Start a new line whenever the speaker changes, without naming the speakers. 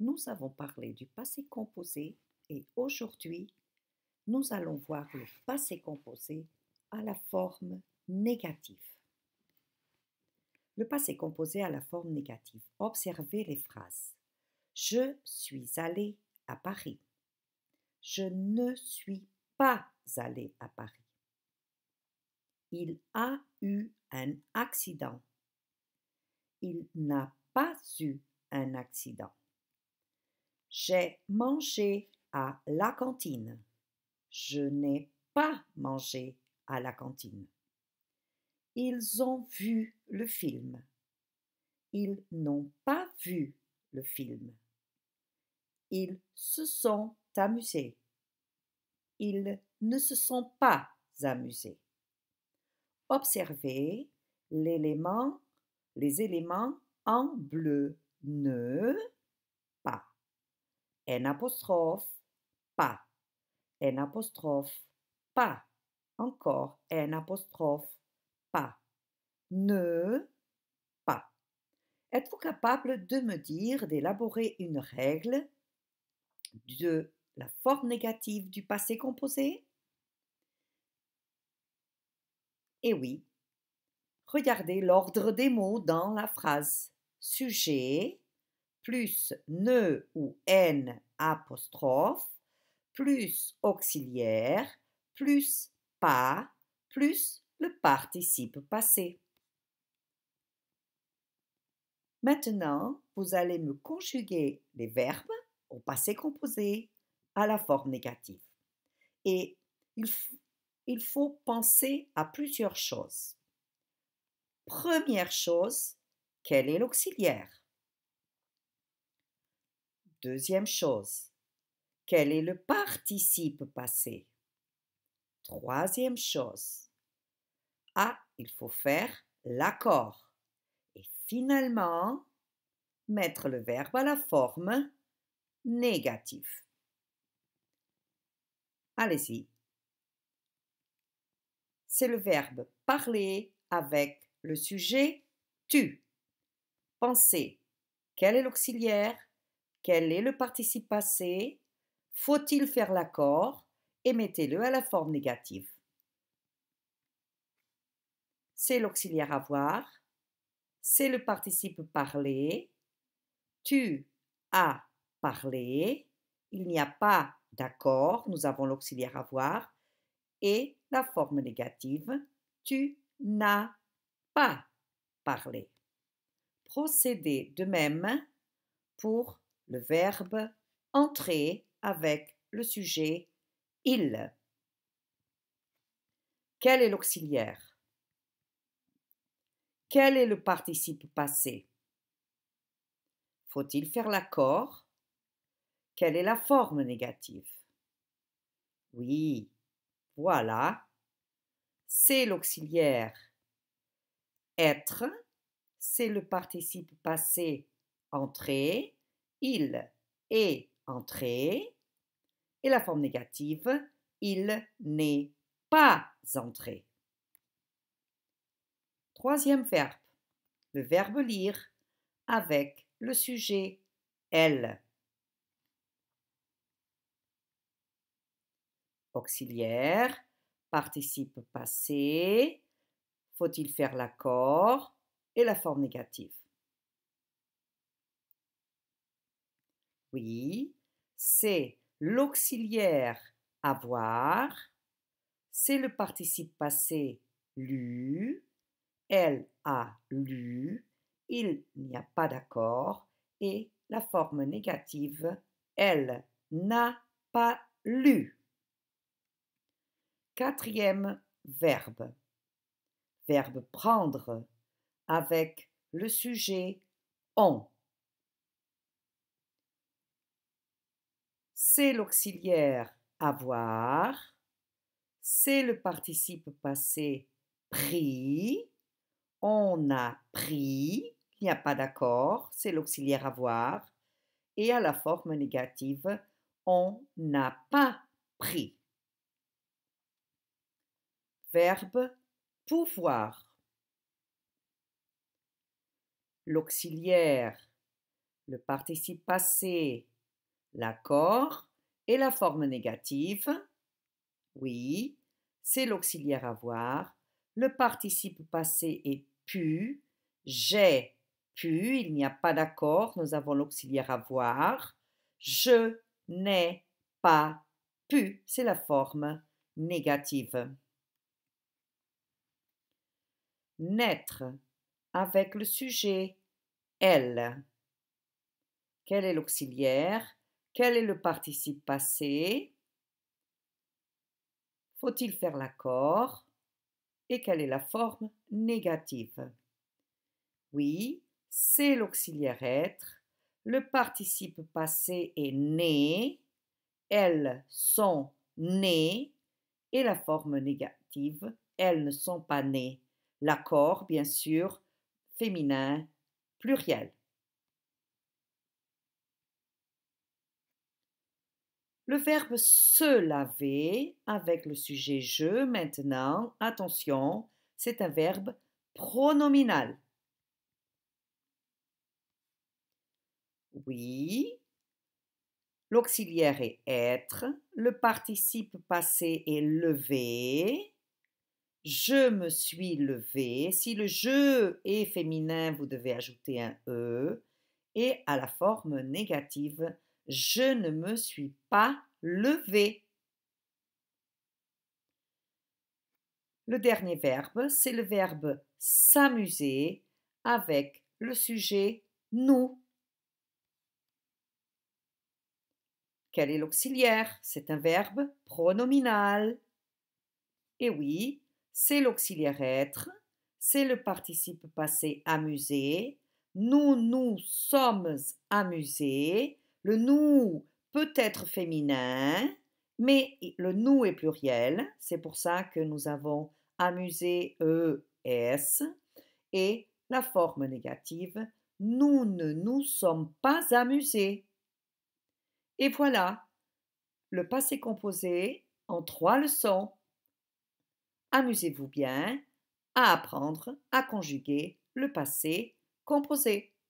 nous avons parlé du passé composé et aujourd'hui, nous allons voir le passé composé à la forme négative. Le passé composé à la forme négative. Observez les phrases. Je suis allé à Paris. Je ne suis pas allé à Paris. Il a eu un accident. Il n'a pas eu un accident. J'ai mangé à la cantine. Je n'ai pas mangé à la cantine. Ils ont vu le film. Ils n'ont pas vu le film. Ils se sont amusés. Ils ne se sont pas amusés. Observez l'élément, les éléments en bleu ne N apostrophe, pas. N apostrophe, pas. Encore N apostrophe, pas. Ne, pas. Êtes-vous capable de me dire, d'élaborer une règle de la forme négative du passé composé Eh oui. Regardez l'ordre des mots dans la phrase. Sujet, plus ne ou n apostrophe, plus auxiliaire, plus pas, plus le participe passé. Maintenant, vous allez me conjuguer les verbes au passé composé à la forme négative. Et il, il faut penser à plusieurs choses. Première chose, quel est l'auxiliaire Deuxième chose, quel est le participe passé Troisième chose, ah, il faut faire l'accord. Et finalement, mettre le verbe à la forme négatif. Allez-y. C'est le verbe parler avec le sujet tu. Pensez, quel est l'auxiliaire quel est le participe passé Faut-il faire l'accord Et mettez-le à la forme négative. C'est l'auxiliaire avoir. C'est le participe parler. Tu as parlé. Il n'y a pas d'accord. Nous avons l'auxiliaire avoir. Et la forme négative. Tu n'as pas parlé. Procédez de même pour le verbe entrer avec le sujet il. Quel est l'auxiliaire Quel est le participe passé Faut-il faire l'accord Quelle est la forme négative Oui, voilà. C'est l'auxiliaire. Être, c'est le participe passé entrer il est entré et la forme négative il n'est pas entré. Troisième verbe, le verbe lire avec le sujet elle. Auxiliaire, participe passé, faut-il faire l'accord et la forme négative. Oui, c'est l'auxiliaire avoir, c'est le participe passé lu, elle a lu, il n'y a pas d'accord et la forme négative elle n'a pas lu. Quatrième verbe. Verbe prendre avec le sujet on. c'est l'auxiliaire avoir, c'est le participe passé pris, on a pris, il n'y a pas d'accord, c'est l'auxiliaire avoir, et à la forme négative, on n'a pas pris. Verbe pouvoir. L'auxiliaire, le participe passé, l'accord et la forme négative. Oui, c'est l'auxiliaire avoir. Le participe passé est pu. J'ai pu, il n'y a pas d'accord, nous avons l'auxiliaire avoir. Je n'ai pas pu, c'est la forme négative. Naître avec le sujet elle. Quel est l'auxiliaire quel est le participe passé Faut-il faire l'accord Et quelle est la forme négative Oui, c'est l'auxiliaire être. Le participe passé est né. Elles sont nées. Et la forme négative, elles ne sont pas nées. L'accord, bien sûr, féminin, pluriel. Le verbe se laver avec le sujet je maintenant, attention, c'est un verbe pronominal. Oui. L'auxiliaire est être, le participe passé est levé. Je me suis levé. Si le je est féminin, vous devez ajouter un e. Et à la forme négative, je ne me suis pas levé. Le dernier verbe, c'est le verbe s'amuser avec le sujet nous. Quel est l'auxiliaire C'est un verbe pronominal. Et oui, c'est l'auxiliaire être, c'est le participe passé amusé. Nous nous sommes amusés, le nous peut être féminin, mais le nous est pluriel. C'est pour ça que nous avons amusé e s et la forme négative nous ne nous sommes pas amusés. Et voilà le passé composé en trois leçons. Amusez-vous bien à apprendre à conjuguer le passé composé.